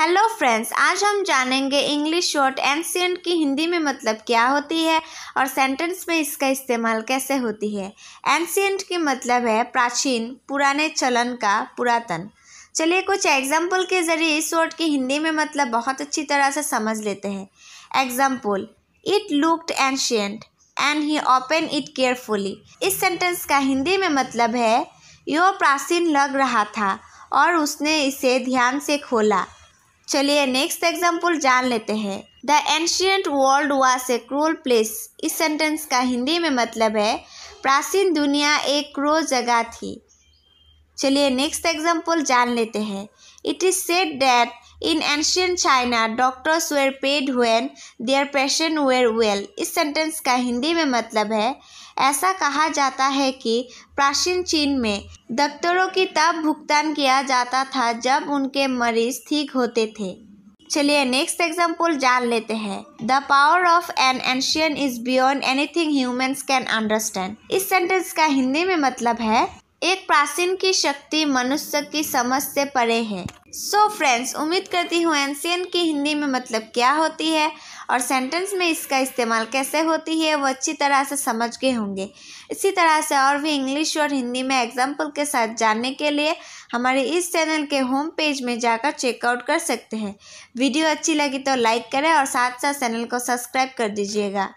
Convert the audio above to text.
Hello friends आज हम जानेंगे इंग्लिश शॉर्ट एंसियंट की हिंदी में मतलब क्या होती है और सेंटेंस में इसका इस्तेमाल कैसे होती है एंसियंट की मतलब है प्राचीन पुराने चलन का पुरातन चलिए कुछ एग्जाम्पल के ज़रिए इस शॉर्ट की हिंदी में मतलब बहुत अच्छी तरह से समझ लेते हैं example it looked ancient and he open it carefully इस सेंटेंस का हिंदी में मतलब है यो प्राचीन लग रहा था और उसने इसे ध्यान से खोला चलिए नेक्स्ट एग्जाम्पल जान लेते हैं the ancient world was a cruel place इस सेंटेंस का हिंदी में मतलब है प्राचीन दुनिया एक क्रोल जगह थी चलिए नेक्स्ट एग्जाम्पल जान लेते हैं it is said that In ancient China, doctors were paid when their patient were well. इस सेंटेंस का हिंदी में मतलब है ऐसा कहा जाता है कि प्राचीन चीन में डॉक्टरों की तब भुगतान किया जाता था जब उनके मरीज ठीक होते थे चलिए नेक्स्ट एग्जाम्पल जान लेते हैं the power of an ancient is beyond anything humans can understand इस सेंटेंस का हिंदी में मतलब है एक प्राचीन की शक्ति मनुष्य की समझ से परे है सो so फ्रेंड्स उम्मीद करती हूँ एनसीएन की हिंदी में मतलब क्या होती है और सेंटेंस में इसका इस्तेमाल कैसे होती है वो अच्छी तरह से समझ गए होंगे इसी तरह से और भी इंग्लिश और हिंदी में एग्जाम्पल के साथ जानने के लिए हमारे इस चैनल के होम पेज में जाकर चेकआउट कर सकते हैं वीडियो अच्छी लगी तो लाइक करें और साथ साथ चैनल को सब्सक्राइब कर दीजिएगा